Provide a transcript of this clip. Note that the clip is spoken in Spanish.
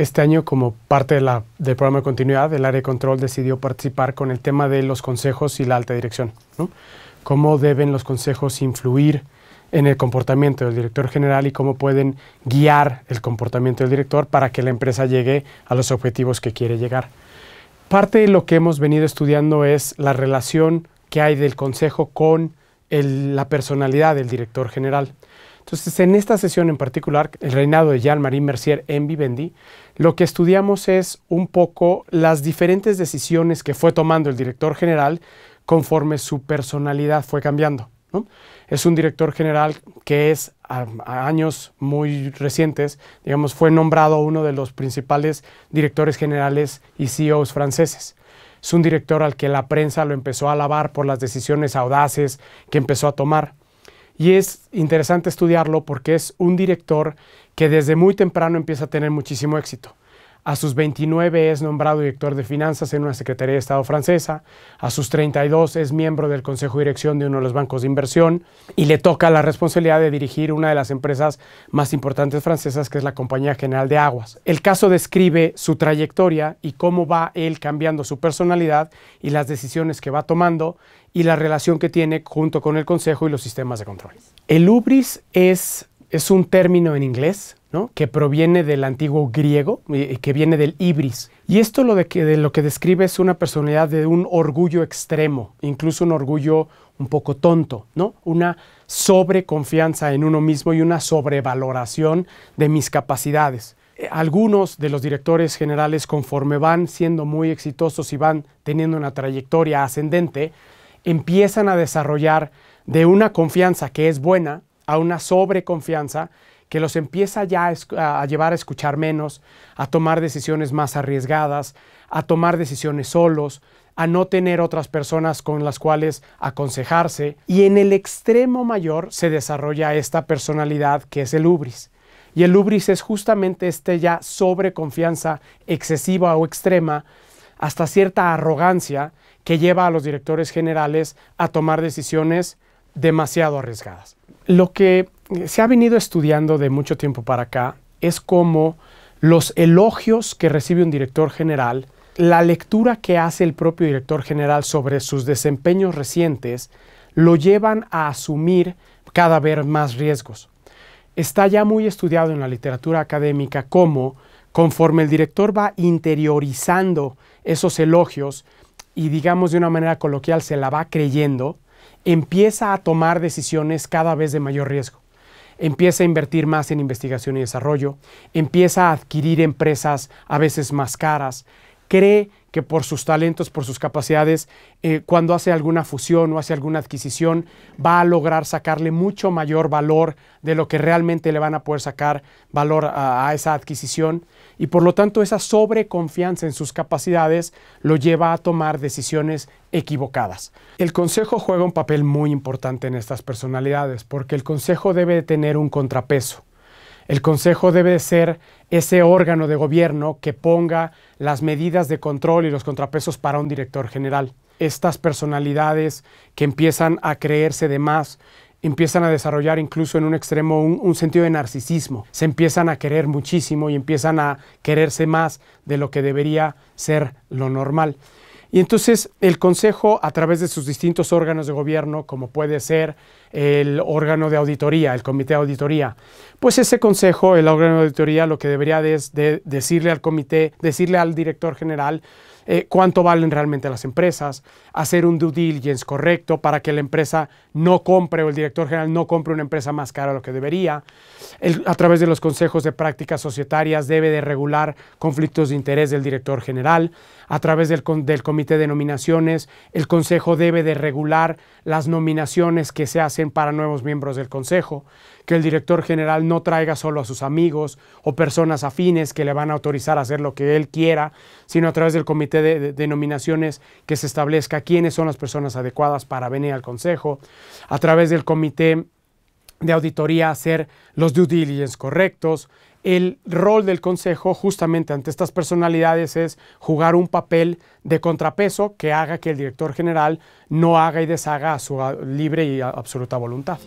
Este año, como parte del programa de continuidad, el área de control decidió participar con el tema de los consejos y la alta dirección. ¿Cómo deben los consejos influir en el comportamiento del director general y cómo pueden guiar el comportamiento del director para que la empresa llegue a los objetivos que quiere llegar? Parte de lo que hemos venido estudiando es la relación que hay del consejo con la personalidad del director general. Entonces, en esta sesión en particular, el reinado de Jean-Marie Mercier en Vivendi, lo que estudiamos es un poco las diferentes decisiones que fue tomando el director general conforme su personalidad fue cambiando. Es un director general que es a, a, años muy recientes, digamos, fue nombrado uno de los principales directores generales y CEOs franceses. Es un director al que la prensa lo empezó a alabar por las decisiones audaces que empezó a tomar y es interesante estudiarlo porque es un director que desde muy temprano empieza a tener muchísimo éxito. A sus 29 es nombrado director de finanzas en una Secretaría de Estado francesa. A sus 32 es miembro del Consejo de Dirección de uno de los bancos de inversión y le toca la responsabilidad de dirigir una de las empresas más importantes francesas, que es la Compañía General de Aguas. El caso describe su trayectoria y cómo va él cambiando su personalidad y las decisiones que va tomando y la relación que tiene junto con el Consejo y los sistemas de control. El UBRIS es es un término en inglés que proviene del antiguo griego, que viene del ibris. Y esto lo, de que, lo que describe es una personalidad de un orgullo extremo, incluso un orgullo un poco tonto, ¿no? una sobreconfianza en uno mismo y una sobrevaloración de mis capacidades. Eh, algunos de los directores generales, conforme van siendo muy exitosos y van teniendo una trayectoria ascendente, empiezan a desarrollar de una confianza que es buena, a una sobreconfianza que los empieza ya a, llevar a escuchar menos, a tomar decisiones más arriesgadas, a tomar decisiones solos, a no tener otras personas con las cuales aconsejarse. Y en el extremo mayor se desarrolla esta personalidad que es el ubris. Y el lubris es justamente este ya sobreconfianza excesiva o extrema, hasta cierta arrogancia que lleva a los directores generales a tomar decisiones demasiado arriesgadas. Lo que se ha venido estudiando de mucho tiempo para acá es cómo los elogios que recibe un director general, la lectura que hace el propio director general sobre sus desempeños recientes, lo llevan a asumir cada vez más riesgos. Está ya muy estudiado en la literatura académica cómo, conforme el director va interiorizando esos elogios y digamos de una manera coloquial se la va creyendo, empieza a tomar decisiones cada vez de mayor riesgo. Empieza a invertir más en investigación y desarrollo, empieza a adquirir empresas a veces más caras, cree que por sus talentos, por sus capacidades, eh, cuando hace alguna fusión o hace alguna adquisición, va a lograr sacarle mucho mayor valor de lo que realmente le van a poder sacar valor a, a esa adquisición. Y por lo tanto, esa sobreconfianza en sus capacidades lo lleva a tomar decisiones equivocadas. El consejo juega un papel muy importante en estas personalidades, porque el consejo debe tener un contrapeso el Consejo debe ser ese órgano de gobierno que ponga las medidas de control y los contrapesos para un director general. Estas personalidades que empiezan a creerse de más, empiezan a desarrollar incluso en un extremo un, un, sentido de narcisismo. Se empiezan a querer muchísimo y empiezan a quererse más de lo que debería ser lo normal. Y entonces el Consejo, a través de sus distintos órganos de gobierno, como puede ser el órgano de auditoría, el comité de auditoría, pues ese Consejo, el órgano de auditoría, lo que debería es decirle al comité, decirle al director general, eh, cuánto valen realmente las empresas, hacer un due diligence correcto para que la empresa no compre o el director general no compre una empresa más cara de lo que debería. a través de los consejos de prácticas societarias debe de regular conflictos de interés del director general. A través del, del comité de nominaciones, el consejo debe de regular las nominaciones que se hacen para nuevos miembros del consejo que el director general no traiga solo a sus amigos o personas afines que le van a autorizar a hacer lo que él quiera, sino a través del comité de, denominaciones que se establezca quiénes son las personas adecuadas para venir al consejo, a través del comité de auditoría hacer los due diligence correctos. El rol del consejo justamente ante estas personalidades es jugar un papel de contrapeso que haga que el director general no haga y deshaga a su libre y absoluta voluntad.